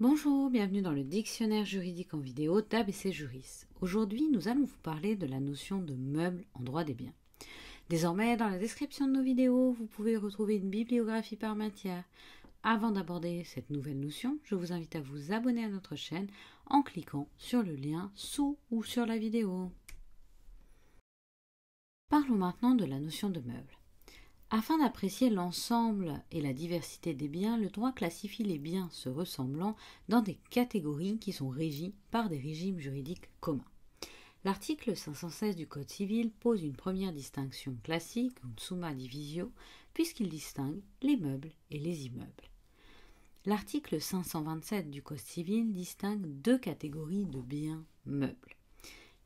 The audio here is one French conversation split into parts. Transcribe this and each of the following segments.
Bonjour, bienvenue dans le dictionnaire juridique en vidéo Tab Juris. Aujourd'hui, nous allons vous parler de la notion de meuble en droit des biens. Désormais, dans la description de nos vidéos, vous pouvez retrouver une bibliographie par matière. Avant d'aborder cette nouvelle notion, je vous invite à vous abonner à notre chaîne en cliquant sur le lien sous ou sur la vidéo. Parlons maintenant de la notion de meuble. Afin d'apprécier l'ensemble et la diversité des biens, le droit classifie les biens se ressemblant dans des catégories qui sont régies par des régimes juridiques communs. L'article 516 du Code civil pose une première distinction classique, une summa divisio, puisqu'il distingue les meubles et les immeubles. L'article 527 du Code civil distingue deux catégories de biens meubles.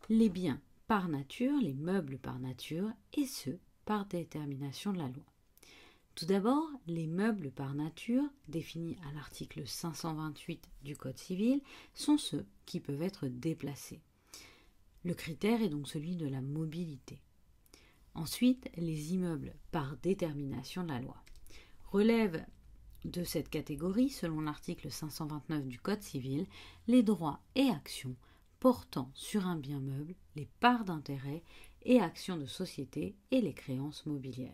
Les biens par nature, les meubles par nature, et ceux par détermination de la loi. Tout d'abord, les meubles par nature, définis à l'article 528 du Code civil, sont ceux qui peuvent être déplacés. Le critère est donc celui de la mobilité. Ensuite, les immeubles par détermination de la loi relèvent de cette catégorie, selon l'article 529 du Code civil, les droits et actions portant sur un bien meuble, les parts d'intérêt et actions de société et les créances mobilières.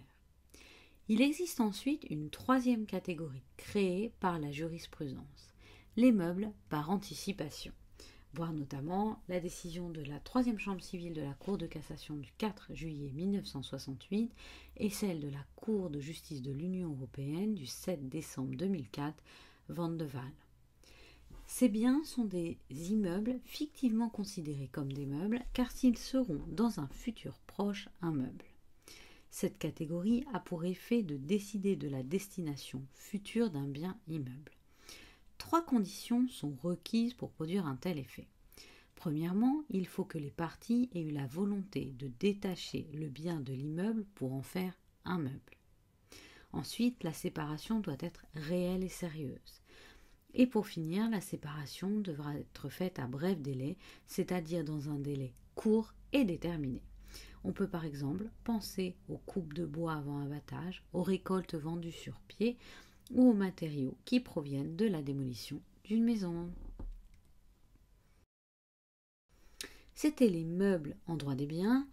Il existe ensuite une troisième catégorie créée par la jurisprudence, les meubles par anticipation, voire notamment la décision de la troisième chambre civile de la Cour de cassation du 4 juillet 1968 et celle de la Cour de justice de l'Union européenne du 7 décembre 2004, Van de ces biens sont des immeubles fictivement considérés comme des meubles car ils seront dans un futur proche un meuble. Cette catégorie a pour effet de décider de la destination future d'un bien immeuble. Trois conditions sont requises pour produire un tel effet. Premièrement, il faut que les parties aient eu la volonté de détacher le bien de l'immeuble pour en faire un meuble. Ensuite, la séparation doit être réelle et sérieuse. Et pour finir, la séparation devra être faite à bref délai, c'est-à-dire dans un délai court et déterminé. On peut par exemple penser aux coupes de bois avant abattage, aux récoltes vendues sur pied ou aux matériaux qui proviennent de la démolition d'une maison. C'était les meubles en droit des biens,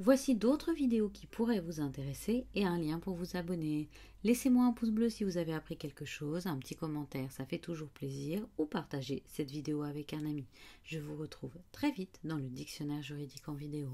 Voici d'autres vidéos qui pourraient vous intéresser et un lien pour vous abonner. Laissez-moi un pouce bleu si vous avez appris quelque chose, un petit commentaire, ça fait toujours plaisir, ou partagez cette vidéo avec un ami. Je vous retrouve très vite dans le dictionnaire juridique en vidéo.